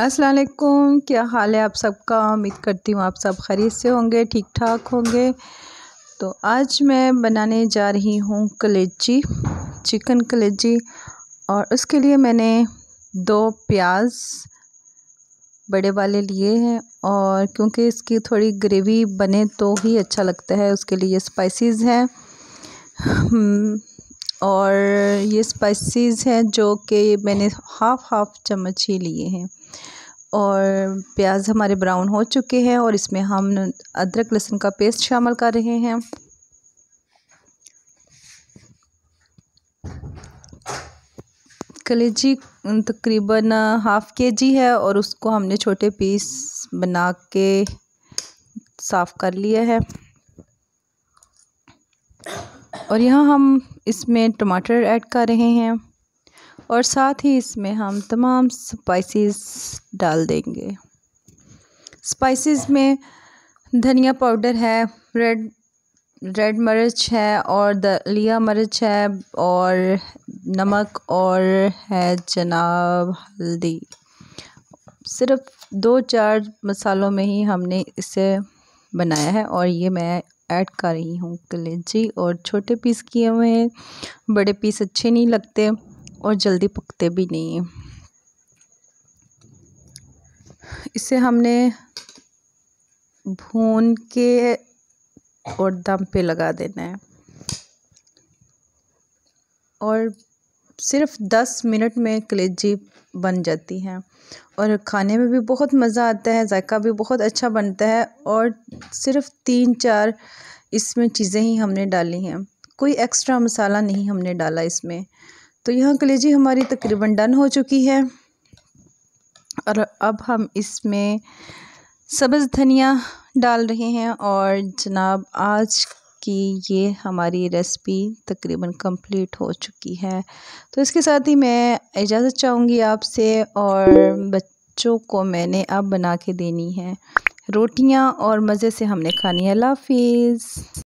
असलकुम क्या हाल है आप सबका उम्मीद करती हूँ आप सब खरीद से होंगे ठीक ठाक होंगे तो आज मैं बनाने जा रही हूँ कलेजी चिकन कलेजी और उसके लिए मैंने दो प्याज बड़े वाले लिए हैं और क्योंकि इसकी थोड़ी ग्रेवी बने तो ही अच्छा लगता है उसके लिए स्पाइसेस हैं हम्म, और ये स्पाइसेस हैं जो कि मैंने हाफ़ हाफ़ चम्मच ही लिए हैं और प्याज हमारे ब्राउन हो चुके हैं और इसमें हम अदरक लहसुन का पेस्ट शामिल कर रहे हैं कलेजी तकरीबन हाफ़ के जी है और उसको हमने छोटे पीस बना के साफ़ कर लिया है और यहाँ हम इसमें टमाटर ऐड कर रहे हैं और साथ ही इसमें हम तमाम स्पाइसेस डाल देंगे स्पाइसेस में धनिया पाउडर है रेड रेड मर्च है और दलिया मर्च है और नमक और है जनाब हल्दी सिर्फ दो चार मसालों में ही हमने इसे बनाया है और ये मैं ऐड कर रही हूँ कलेजी और छोटे पीस किए हुए हैं बड़े पीस अच्छे नहीं लगते और जल्दी पकते भी नहीं हैं इसे हमने भून के और दम पे लगा देना है और सिर्फ दस मिनट में कलेजी बन जाती है और खाने में भी बहुत मज़ा आता है जायका भी बहुत अच्छा बनता है और सिर्फ तीन चार इसमें चीज़ें ही हमने डाली हैं कोई एक्स्ट्रा मसाला नहीं हमने डाला इसमें तो यहाँ कलेजी हमारी तकरीबन डन हो चुकी है और अब हम इसमें सब्ज़ धनिया डाल रहे हैं और जनाब आज कि ये हमारी रेसिपी तकरीबन कंप्लीट हो चुकी है तो इसके साथ ही मैं इजाज़त चाहूँगी आपसे और बच्चों को मैंने अब बना के देनी है रोटियाँ और मज़े से हमने खानी है हाफिज़